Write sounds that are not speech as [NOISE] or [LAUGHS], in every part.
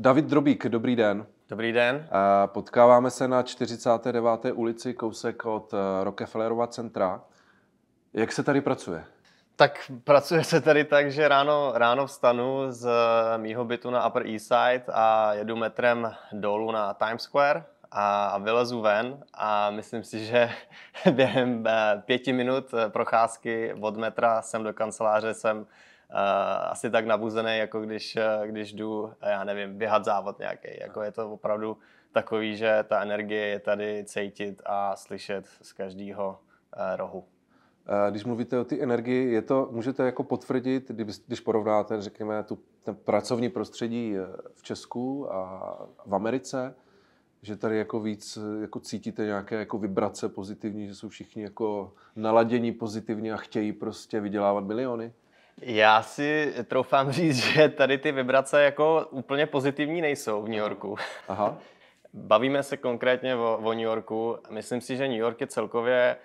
David Drobík, dobrý den. Dobrý den. Eh, potkáváme se na 49. ulici, kousek od eh, Rockefellerova centra. Jak se tady pracuje? Tak pracuje se tady tak, že ráno, ráno vstanu z eh, mýho bytu na Upper East Side a jedu metrem dolů na Times Square a, vylezu ven a myslím si, že [LAUGHS] během pěti minut procházky od metra sem do kanceláře jsem Eh, asi tak nabuzený, jako když, eh, když jdu, eh, já nevím, běhat závod nějaký. Jako je to opravdu takový, že ta energie je tady cítit a slyšet z každého rohu. Když mluvíte o té energii, je to, můžete jako potvrdit, když porovnáte, řekněme, tu, ten pracovní prostředí v Česku a v Americe, že tady jako víc jako cítíte nějaké jako vibrace pozitivní, že jsou všichni jako naladění pozitivně a chtějí prostě vydělávat miliony? Já si troufám [LAUGHS] říct, že tady ty vibrace jako úplně pozitivní nejsou v New Yorku. Aha. [LAUGHS] Bavíme se konkrétně o, o New Yorku. Myslím si, že New York je celkově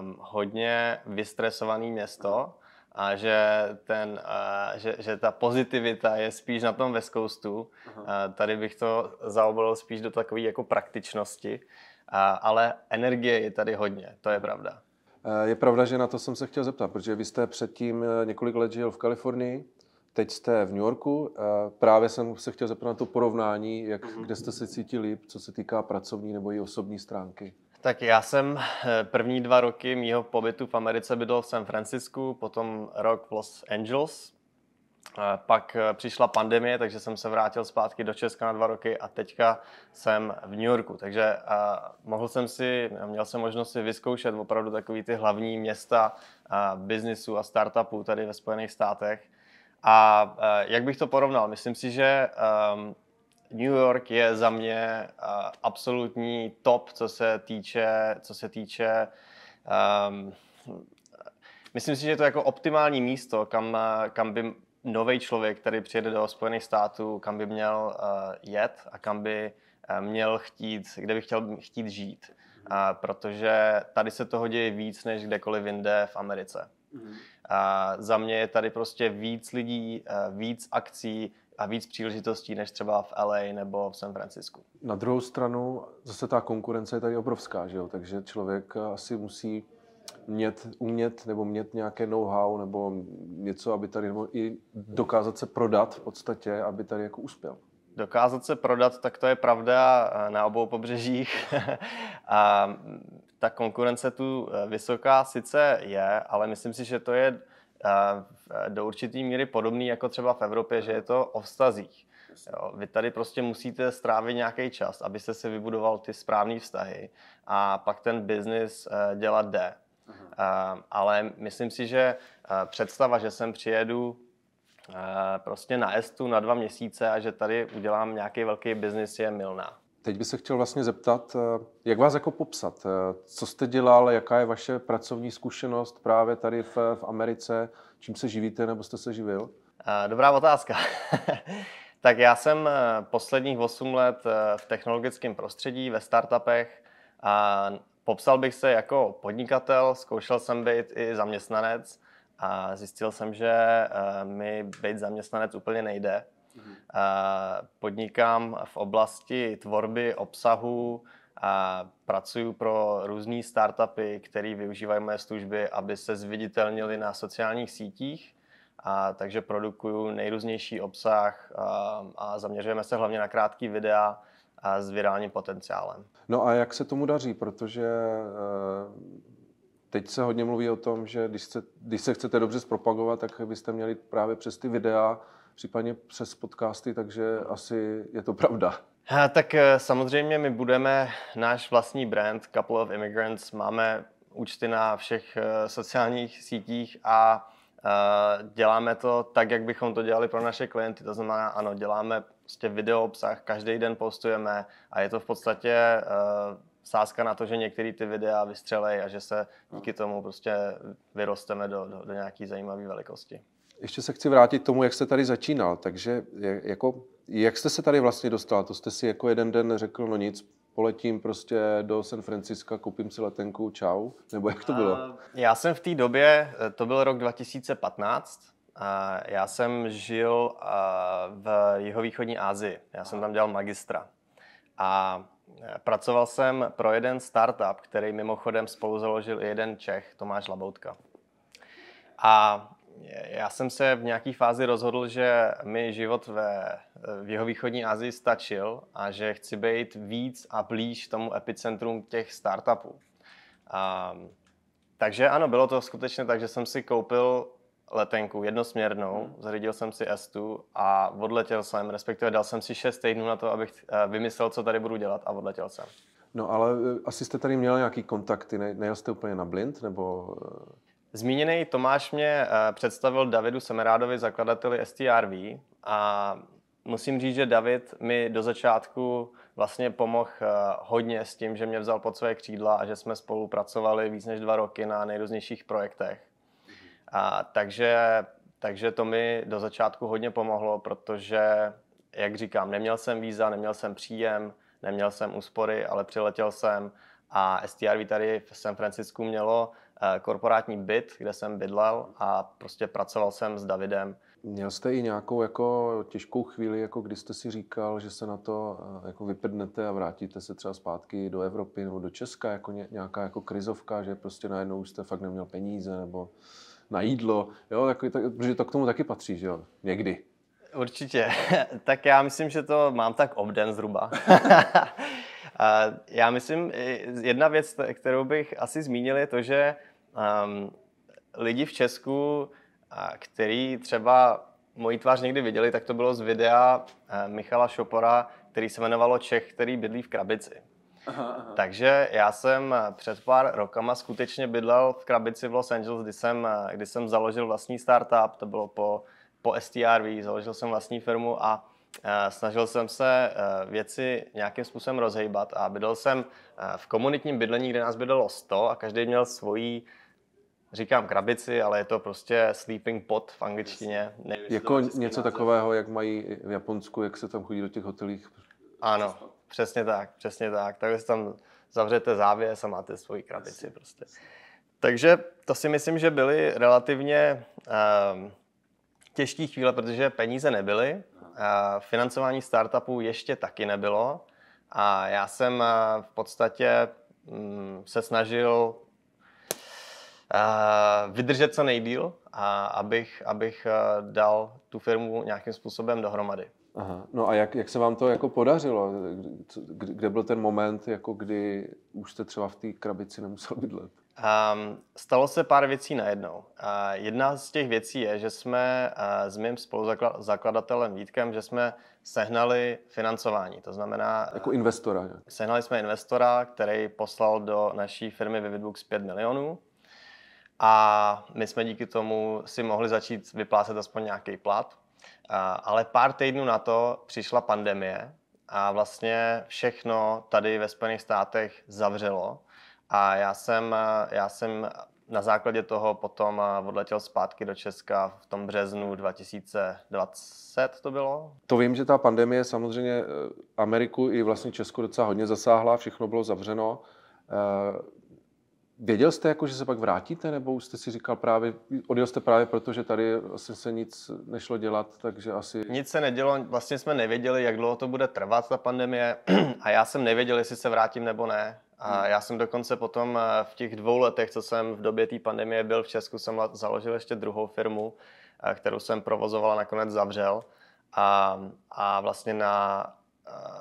um, hodně vystresovaný město a že, ten, uh, že, že ta pozitivita je spíš na tom West Coastu. Uh, tady bych to zaobalil spíš do takové jako praktičnosti, uh, ale energie je tady hodně, to je pravda. Eh, je pravda, že na to jsem se chtěl zeptat, protože vy jste předtím eh, několik let žil v Kalifornii, teď jste v New Yorku. Eh, právě jsem se chtěl zeptat na to porovnání, jak, mhm. kde jste se cítili, co se týká pracovní nebo i osobní stránky. Tak já jsem první dva roky mýho pobytu v Americe bydlel v San Francisku, potom rok v Los Angeles, pak eh, přišla pandemie, takže jsem se vrátil zpátky do Česka na dva roky a teďka jsem v New Yorku. Takže eh, mohl jsem si, měl jsem možnost si vyzkoušet opravdu takový ty hlavní města eh, biznisu a startupů tady ve Spojených státech. A jak bych to porovnal? Myslím si, že ehm, New York je za mě absolutní top, co se týče, co se týče ehm, myslím si, že je to jako optimální místo, kam, kam by nový člověk, který přijede do Spojených států, kam by měl eh, jet a kam by eh, měl chtít, kde by chtěl chtít žít. Uh, protože tady se toho děje víc než kdekoliv jinde v Americe. Uh, za mě je tady prostě víc lidí, eh, víc akcí a víc příležitostí než třeba v LA nebo v San Francisku. Na druhou stranu zase ta konkurence je tady obrovská, že jo? takže člověk asi musí mět, umět nebo mět nějaké know-how nebo něco, aby tady, nebo i mhm. dokázat se prodat v podstatě, aby tady jako uspěl. Dokázat se prodat, tak to je pravda eh, na obou pobřežích. [LAUGHS] a mm, ta konkurence tu eh, vysoká sice je, ale myslím si, že to je eh, do určitý míry podobný jako třeba v Evropě, že je to o vztazích. Jo, vy tady prostě musíte strávit nějaký čas, abyste si vybudoval ty správné vztahy a pak ten biznis dělat jde. Uh, Ale myslím si, že eh, představa, že sem přijedu eh, prostě na Estu na dva měsíce a že tady udělám nějaký velký biznis je milná. Teď bych se chtěl vlastně zeptat, jak vás jako popsat? Co jste dělal, jaká je vaše pracovní zkušenost právě tady v, v Americe? Čím se živíte nebo jste se živil? Dobrá otázka. [LAUGHS] tak já jsem posledních 8 let v technologickém prostředí, ve startupech a Popsal bych se jako podnikatel, zkoušel jsem být i zaměstnanec a zjistil jsem, že eh, mi být zaměstnanec úplně nejde. Mhm. Eh, podnikám v oblasti tvorby obsahu a pracuji pro různé startupy, které využívají moje služby, aby se zviditelnili na sociálních sítích. A takže produkuju nejrůznější obsah a, eh, a zaměřujeme se hlavně na krátké videa, a s virálním potenciálem. No a jak se tomu daří, protože eh, teď se hodně mluví o tom, že když se, když se chcete dobře zpropagovat, tak byste měli právě přes ty videa, případně přes podcasty, takže asi je to pravda. Ha, tak eh, samozřejmě my budeme náš vlastní brand Couple of Immigrants, máme účty na všech eh, sociálních sítích a děláme to tak, jak bychom to dělali pro naše klienty. To znamená, ano, děláme prostě video obsah každý den postujeme a je to v podstatě uh, sázka na to, že některé ty videa vystřelej a že se díky tomu prostě vyrosteme do, do, do nějaké zajímavé velikosti. Ještě se chci vrátit k tomu, jak jste tady začínal. Takže jako, jak jste se tady vlastně dostal? To jste si jako jeden den řekl, no nic, poletím prostě do San Franciska, koupím si letenku, čau? Nebo jak to bylo? Eh, já jsem v té době, eh, to byl rok 2015, já jsem žil v jihovýchodní Asii. Já jsem tam dělal magistra. A e, pracoval jsem pro jeden startup, který mimochodem spolu založil jeden Čech, Tomáš Laboutka. A já jsem se v nějaké fázi rozhodl, že mi život ve, v východní Asii stačil a že chci být víc a blíž tomu epicentrum těch startupů. A, takže ano, bylo to skutečně tak, že jsem si koupil letenku jednosměrnou, hmm. zařídil jsem si S2 a odletěl jsem, respektive dal jsem si 6 týdnů na to, abych eh, vymyslel, co tady budu dělat a odletěl jsem. No ale eh, asi jste tady měl nějaký kontakty, ne, nejel jste úplně na blind, nebo... Eh? Zmíněný Tomáš mě představil Davidu Semerádovi, zakladateli STRV a musím říct, že David mi do začátku vlastně pomohl hodně s tím, že mě vzal pod své křídla a že jsme spolupracovali víc než dva roky na nejrůznějších projektech. A, takže, takže to mi do začátku hodně pomohlo, protože, jak říkám, neměl jsem víza, neměl jsem příjem, neměl jsem úspory, ale přiletěl jsem a STRV tady v San Francisku mělo eh, korporátní byt, kde jsem bydlel a prostě pracoval jsem s Davidem. Měl jste i nějakou jako těžkou chvíli, jako kdy jste si říkal, že se na to eh, jako vyprdnete a vrátíte se třeba zpátky do Evropy nebo do Česka, jako nějaká jako krizovka, že prostě najednou jste fakt neměl peníze nebo na jídlo, jo, tak, tak, protože to k tomu taky patří, že jo, někdy. Určitě. [LAUGHS] tak já myslím, že to mám tak obden zhruba. [LAUGHS] já myslím, jedna věc, kterou bych asi zmínil, je to, že um, lidi v Česku, který třeba moji tvář někdy viděli, tak to bylo z videa eh, Michala Šopora, který se jmenovalo Čech, který bydlí v Krabici. Aha, aha. Takže já jsem před pár rokama skutečně bydlel v krabici v Los Angeles, kdy jsem, kdy jsem založil vlastní startup, to bylo po, po STRV, založil jsem vlastní firmu a eh, snažil jsem se eh, věci nějakým způsobem rozhejbat a bydlel jsem eh, v komunitním bydlení, kde nás bydlelo 100 a každý měl svoji říkám krabici, ale je to prostě sleeping pot v angličtině. Nevím, jako něco název. takového, jak mají v Japonsku, jak se tam chodí do těch hotelích. Ano, Přesně tak, přesně tak. Takže tam zavřete závěs a máte svoji krabici prostě. Takže to si myslím, že byly relativně um, těžké chvíle, protože peníze nebyly, Uh, financování startupů ještě taky nebylo a já jsem eh, v podstatě um, se snažil Uh, vydržet co nejdíl a abych, abych uh, dal tu firmu nějakým způsobem dohromady. Aha. No a jak, jak se vám to jako podařilo? Kde byl ten moment, jako kdy už jste třeba v té krabici nemusel bydlet? Um, stalo se pár věcí najednou. Uh, jedna z těch věcí je, že jsme uh, s mým spoluzakladatelem Vítkem, že jsme sehnali financování. To znamená... Jako investora. Ne? Sehnali jsme investora, který poslal do naší firmy Vividbooks 5 milionů. A my jsme díky tomu si mohli začít vyplácet aspoň nějaký plat. Ale pár týdnů na to přišla pandemie a vlastně všechno tady ve Spojených státech zavřelo. A já jsem, já jsem na základě toho potom odletěl zpátky do Česka v tom březnu 2020 to bylo. To vím, že ta pandemie samozřejmě eh, Ameriku i vlastně Česku docela hodně zasáhla, všechno bylo zavřeno. Eh, Věděl jste, jako, že se pak vrátíte, nebo jste si říkal právě, odjel jste právě proto, že tady asi se nic nešlo dělat, takže asi... Nic se nedělo, vlastně jsme nevěděli, jak dlouho to bude trvat, ta pandemie, [CLEARS THROAT] a já jsem nevěděl, jestli se vrátím nebo ne. A hmm. já jsem dokonce potom eh, v těch dvou letech, co jsem v době té pandemie byl v Česku, jsem založil ještě druhou firmu, eh, kterou jsem provozoval a nakonec zavřel. A, a vlastně na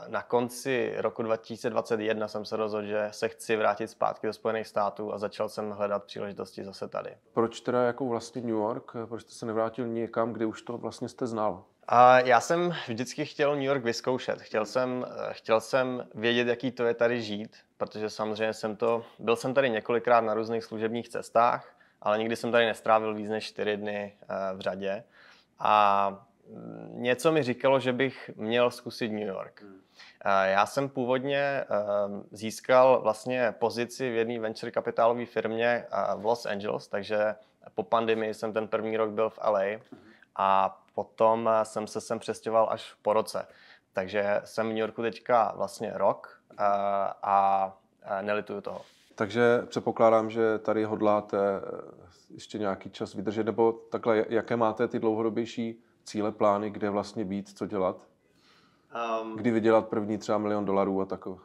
na konci roku 2021 jsem se rozhodl, že se chci vrátit zpátky do Spojených států a začal jsem hledat příležitosti zase tady. Proč teda jako vlastně New York? Proč jste se nevrátil někam, kde už to vlastně jste znal? A já jsem vždycky chtěl New York vyzkoušet. Chtěl jsem, eh, chtěl jsem vědět, jaký to je tady žít, protože samozřejmě jsem to, byl jsem tady několikrát na různých služebních cestách, ale nikdy jsem tady nestrávil víc než čtyři dny eh, v řadě. A něco mi říkalo, že bych měl zkusit New York. Hmm. Já jsem původně ehm, získal vlastně pozici v jedné venture kapitálové firmě v Los Angeles, takže po pandemii jsem ten první rok byl v LA hmm. a potom eh, jsem se sem přestěhoval až po roce. Takže jsem v New Yorku teďka vlastně rok a nelituju toho. Takže předpokládám, že tady hodláte eh, ještě nějaký čas vydržet, nebo takhle, jaké máte ty dlouhodobější cíle, plány, kde vlastně být, co dělat? Um, Kdy vydělat první třeba milion dolarů a takové? Uh,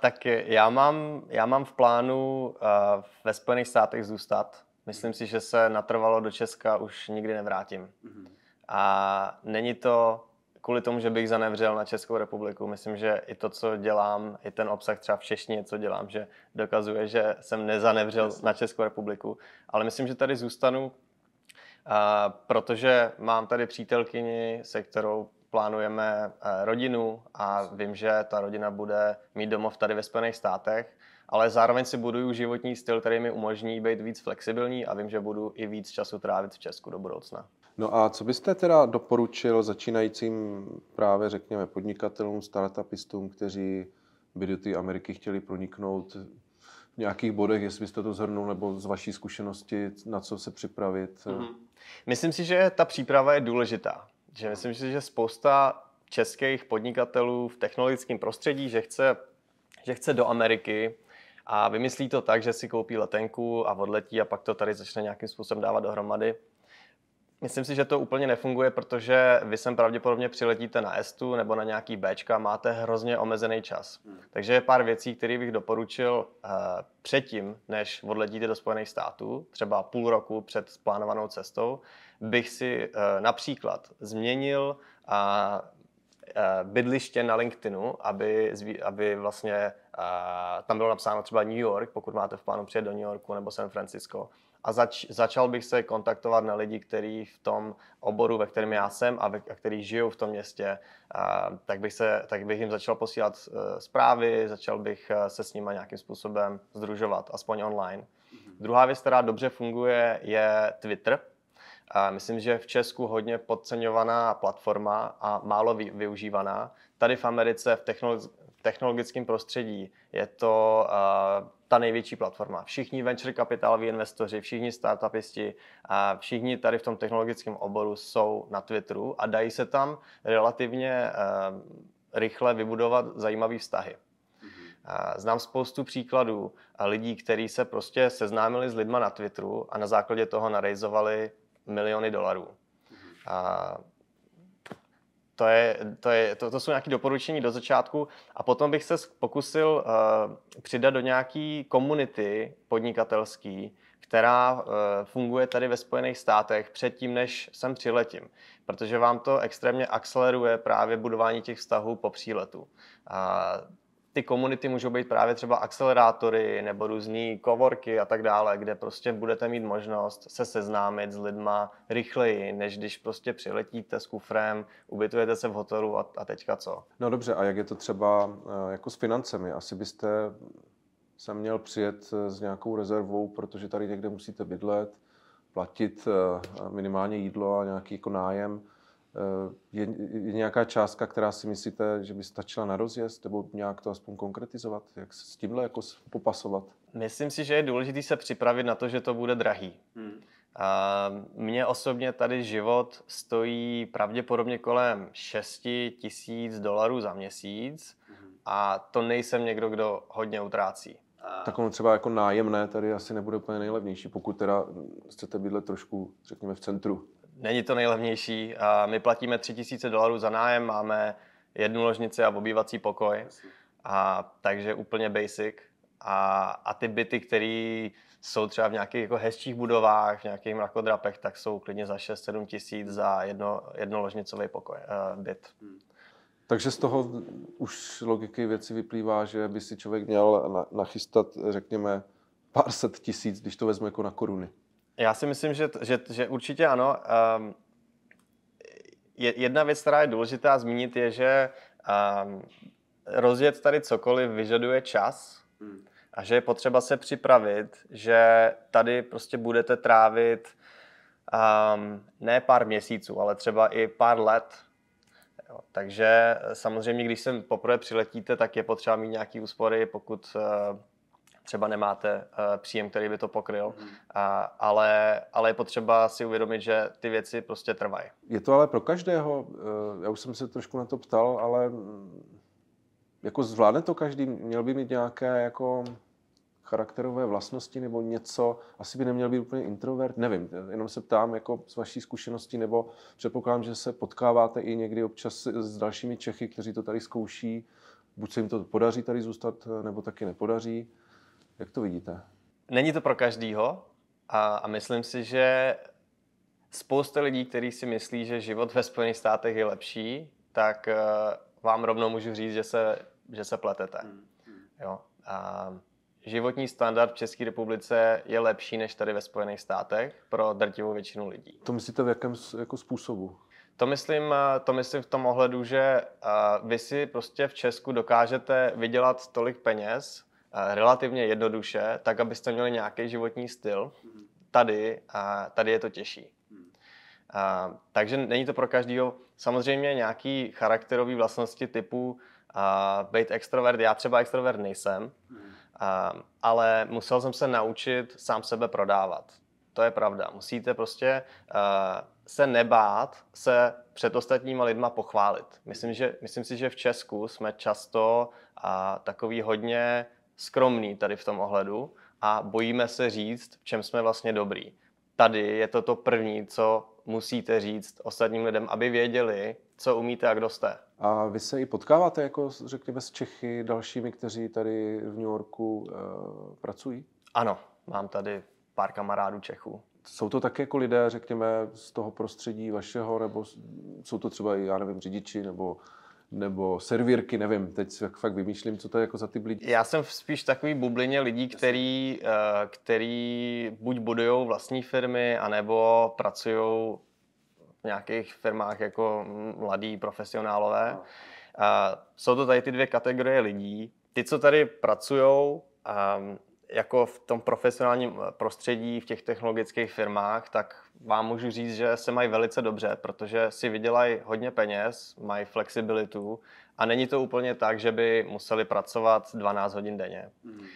tak já mám, já mám v plánu uh, ve Spojených státech zůstat. Myslím si, že se natrvalo do Česka už nikdy nevrátím. Mm-hmm. A není to kvůli tomu, že bych zanevřel na Českou republiku. Myslím, že i to, co dělám, i ten obsah třeba v češtině, co dělám, že dokazuje, že jsem nezanevřel Jasně. na Českou republiku. Ale myslím, že tady zůstanu a protože mám tady přítelkyni, se kterou plánujeme eh, rodinu a vím, že ta rodina bude mít domov tady ve Spojených státech, ale zároveň si buduju životní styl, který mi umožní být víc flexibilní a vím, že budu i víc času trávit v Česku do budoucna. No a co byste teda doporučil začínajícím právě řekněme podnikatelům, startupistům, kteří by do té Ameriky chtěli proniknout nějakých bodech, jestli byste to zhrnul, nebo z vaší zkušenosti, na co se připravit? Mm-hmm. Myslím si, že ta příprava je důležitá. Že myslím si, že spousta českých podnikatelů v technologickém prostředí, že chce, že chce do Ameriky a vymyslí to tak, že si koupí letenku a odletí a pak to tady začne nějakým způsobem dávat dohromady. Myslím si, že to úplně nefunguje, protože vy sem pravděpodobně přiletíte na Estu nebo na nějaký Bčka, máte hrozně omezený čas. Hmm. Takže je pár věcí, které bych doporučil uh, předtím, než odletíte do Spojených států, třeba půl roku před plánovanou cestou, bych si uh, například změnil uh, bydliště na LinkedInu, aby, aby vlastně tam bylo napsáno třeba New York, pokud máte v plánu přijet do New Yorku nebo San Francisco, a zač, začal bych se kontaktovat na lidi, kteří v tom oboru, ve kterém já jsem a, ve, a který žijou v tom městě, a, tak, bych se, tak bych jim začal posílat e, zprávy, začal bych e, se s nimi nějakým způsobem združovat, aspoň online. Mm-hmm. Druhá věc, která dobře funguje, je Twitter. A myslím, že v Česku hodně podceňovaná platforma a málo využívaná. Tady v Americe v technologi- technologickém prostředí je to uh, ta největší platforma. Všichni venture kapitáloví investoři, všichni startupisti, uh, všichni tady v tom technologickém oboru jsou na Twitteru a dají se tam relativně uh, rychle vybudovat zajímavé vztahy. Mhm. Eh, znám spoustu příkladů lidí, kteří se prostě seznámili s lidma na Twitteru a na základě toho narejzovali miliony dolarů. Mhm to, je, to, je, to, to jsou nějaké doporučení do začátku a potom bych se pokusil uh, přidat do nějaké komunity podnikatelské, která uh, funguje tady ve Spojených státech předtím, než sem přiletím. Protože vám to extrémně akceleruje právě budování těch vztahů po příletu. Uh, ty komunity můžou být právě třeba akcelerátory nebo různé kovorky a tak dále, kde prostě budete mít možnost se seznámit s lidma rychleji, než když prostě přiletíte s kufrem, ubytujete se v hotelu a, a teďka co. No dobře, a jak je to třeba eh, jako s financemi? Asi byste se měl přijet eh, s nějakou rezervou, protože tady někde musíte bydlet, platit eh, minimálně jídlo a nějaký jako nájem. Eh, je, je nějaká částka, která si myslíte, že by stačila na rozjezd, nebo nějak to aspoň konkretizovat? Jak se s tímhle jako popasovat? Myslím si, že je důležité se připravit na to, že to bude drahý. Hmm. A mě osobně tady život stojí pravděpodobně kolem 6 tisíc dolarů za měsíc hmm. a to nejsem někdo, kdo hodně utrácí. Tak ono třeba jako nájemné tady asi nebude úplně nejlevnější, pokud teda chcete bydlet trošku, řekněme, v centru není to nejlevnější. My platíme 3000 dolarů za nájem, máme jednu ložnici a obývací pokoj. A, takže úplně basic. A, a ty byty, které jsou třeba v nějakých jako hezčích budovách, v nějakých mrakodrapech, tak jsou klidně za 6-7 tisíc za jedno, jednoložnicový pokoj, uh, byt. Hmm. Takže z toho už logiky věci vyplývá, že by si člověk měl na, nachystat, řekněme, pár set tisíc, když to vezme jako na koruny. Já si myslím, že, že, že určitě ano. Um, je, jedna věc, která je důležitá zmínit, je, že um, rozjet tady cokoliv vyžaduje čas hmm. a že je potřeba se připravit, že tady prostě budete trávit um, ne pár měsíců, ale třeba i pár let. Jo, takže eh, samozřejmě, když sem poprvé přiletíte, tak je potřeba mít nějaké úspory, pokud uh, třeba nemáte uh, příjem, který by to pokryl, mhm. ale, ale je potřeba si uvědomit, že ty věci prostě trvají. Je to ale pro každého, eh, já už jsem se trošku na to ptal, ale mm, jako zvládne to každý, měl by mít nějaké jako charakterové vlastnosti nebo něco, asi by neměl být úplně introvert, nevím, jenom se ptám jako z vaší zkušenosti, nebo předpokládám, že se potkáváte i někdy občas s dalšími Čechy, kteří to tady zkouší, buď se jim to podaří tady zůstat, eh, nebo taky nepodaří. Jak to vidíte? Není to pro každýho a, a myslím si, že spousta lidí, kteří si myslí, že život ve Spojených státech je lepší, tak eh, vám rovnou můžu říct, že se, že se pletete. Hmm, hmm. Jo. A životní standard v České republice je lepší než tady ve Spojených státech pro drtivou většinu lidí. To myslíte v jakém jako způsobu? To myslím, eh, to myslím v tom ohledu, že eh, vy si prostě v Česku dokážete vydělat tolik peněz, Eh, relativně jednoduše, tak abyste měli nějaký životní styl. Mhm. Tady, a tady je to těžší. Mhm. A, takže není to pro každého. Samozřejmě nějaký charakterové vlastnosti typu a, být extrovert. Já třeba extrovert nejsem, mhm. a, ale musel jsem se naučit sám sebe prodávat. To je pravda. Musíte prostě a, se nebát se před ostatníma lidma pochválit. Myslím, že, myslím si, že v Česku jsme často a, takový hodně skromný tady v tom ohledu a bojíme se říct, v čem jsme vlastně dobrý. Tady je to to první, co musíte říct ostatním lidem, aby věděli, co umíte a kdo jste. A vy se i potkáváte, jako řekněme, s Čechy, dalšími, kteří tady v New Yorku e, pracují? Ano, mám tady pár kamarádů Čechů. Jsou to také jako lidé, řekněme, z toho prostředí vašeho, nebo jsou to třeba, já nevím, řidiči, nebo nebo servírky, nevím, teď fakt vymýšlím, co to je jako za ty lidi. Já jsem spíš takový bublině lidí, který, eh, který buď budují vlastní firmy, anebo pracují v nějakých firmách jako mladí profesionálové. Eh, jsou to tady ty dvě kategorie lidí. Ty, co tady pracují, ehm, jako v tom profesionálním eh, prostředí, v těch technologických firmách, tak vám můžu říct, že se mají velice dobře, protože si vydělají hodně peněz, mají flexibilitu a není to úplně tak, že by museli pracovat 12 hodin denně. Mm.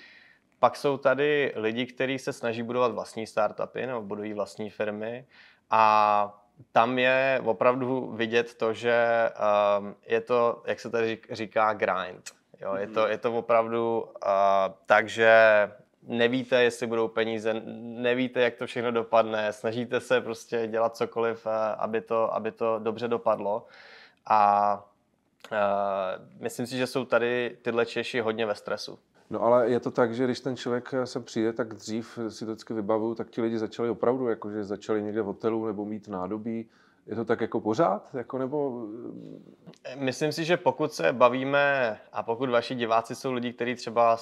Pak jsou tady lidi, kteří se snaží budovat vlastní startupy nebo budují vlastní firmy a tam je opravdu vidět to, že ehm, je to, jak se tady říká, grind. Jo, je, to, mhm. je to opravdu uh, tak, že nevíte, jestli budou peníze, nevíte, jak to všechno dopadne, snažíte se prostě dělat cokoliv, uh, aby to, aby to dobře dopadlo. A uh, myslím si, že jsou tady tyhle Češi hodně ve stresu. No ale je to tak, že když ten člověk se přijde, tak dřív si to vždycky vybavuju, tak ti lidi začali opravdu, jakože začali někde v hotelu nebo mít nádobí, je to tak jako pořád? Jako nebo... Eh, Myslím si, že pokud se bavíme a pokud vaši diváci jsou lidi, kteří třeba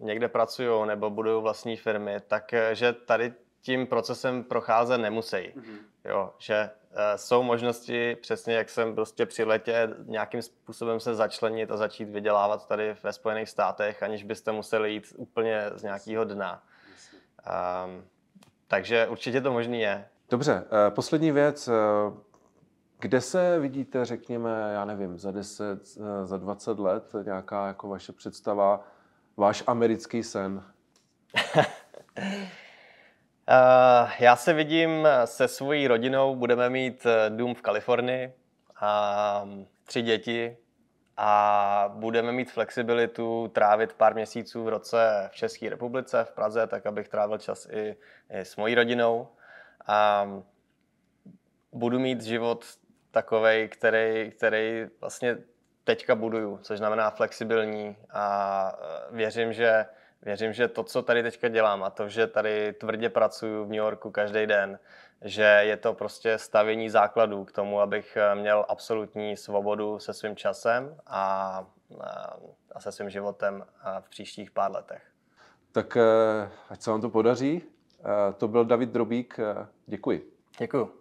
někde pracují nebo budují vlastní firmy, tak eh, že tady tím procesem procházet nemusí. Mm-hmm. Jo, že e, jsou možnosti, přesně jak jsem prostě při letě, nějakým způsobem se začlenit a začít vydělávat tady ve Spojených státech, aniž byste museli jít úplně z nějakého dna. Um, takže určitě to možný je. Dobře, eh, poslední věc. Eh, kde se vidíte, řekněme, já nevím, za 10, eh, za 20 let, nějaká jako vaše představa, váš americký sen? [LAUGHS] já se vidím se svojí rodinou, budeme mít dům v Kalifornii, a mm, tři děti a budeme mít flexibilitu trávit pár měsíců v roce v České republice, v Praze, tak abych trávil čas i, i s mojí rodinou a budu mít život takový, který, který vlastně teďka buduju, což znamená flexibilní a eh, věřím, že Věřím, že to, co tady teďka dělám a to, že tady tvrdě pracuju v New Yorku každý den, že je to prostě stavění základů k tomu, abych eh, měl absolutní svobodu se svým časem a, eh, a se svým životem v příštích pár letech. Tak ať se vám to podaří, Eh, to byl David Drobík. Eh, děkuji. Děkuji.